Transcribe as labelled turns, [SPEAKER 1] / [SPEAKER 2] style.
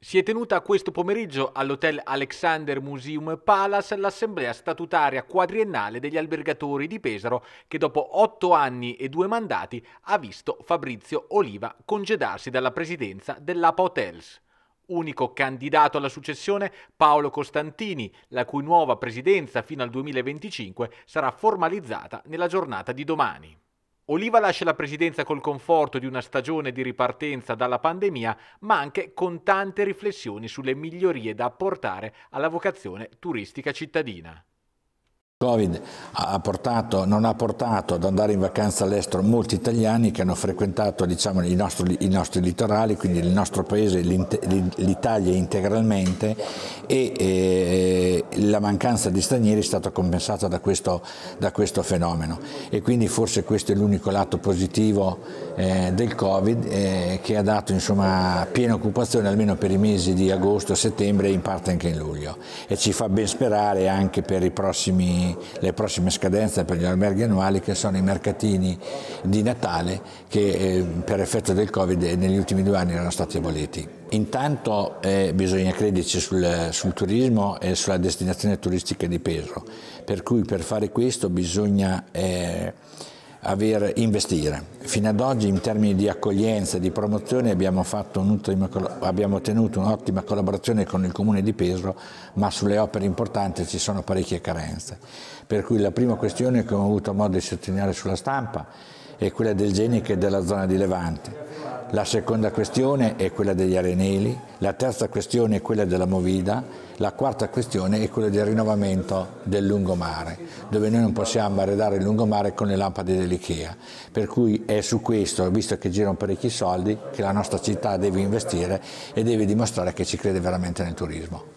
[SPEAKER 1] Si è tenuta questo pomeriggio all'Hotel Alexander Museum Palace l'assemblea statutaria quadriennale degli albergatori di Pesaro che dopo otto anni e due mandati ha visto Fabrizio Oliva congedarsi dalla presidenza dell'Apa Hotels. Unico candidato alla successione Paolo Costantini, la cui nuova presidenza fino al 2025 sarà formalizzata nella giornata di domani. Oliva lascia la presidenza col conforto di una stagione di ripartenza dalla pandemia, ma anche con tante riflessioni sulle migliorie da apportare alla vocazione turistica cittadina.
[SPEAKER 2] Covid ha portato, non ha portato ad andare in vacanza all'estero molti italiani che hanno frequentato diciamo, i, nostri, i, nostri, litorali, quindi il nostro paese, l'Italia integralmente e eh, la mancanza di stranieri è stata compensata da questo, da questo, fenomeno e quindi forse questo è l'unico lato positivo eh, del Covid eh, che ha dato insomma, piena occupazione almeno per i mesi di agosto, settembre e in parte anche in luglio e ci fa ben sperare anche per i prossimi le prossime scadenze per gli alberghi annuali che sono i mercatini di Natale che eh, per effetto del Covid eh, negli ultimi due anni erano stati aboliti. Intanto eh, bisogna crederci sul, sul, turismo e sulla destinazione turistica di peso, per cui per fare questo bisogna... Eh, aver, investire. Fino ad oggi in termini di accoglienza e di promozione abbiamo, abbiamo ottenuto un'ottima collaborazione con il Comune di Pesaro, ma sulle opere importanti ci sono parecchie carenze. Per cui la prima questione che ho avuto modo di sottolineare sulla stampa è quella del Geniche e della zona di Levante la seconda questione è quella degli areneli, la terza questione è quella della movida, la quarta questione è quella del rinnovamento del lungomare, dove noi non possiamo arredare il lungomare con le lampade dell'IKEA. Per cui è su questo, visto che girano parecchi soldi, che la nostra città deve investire e deve dimostrare che ci crede veramente nel turismo.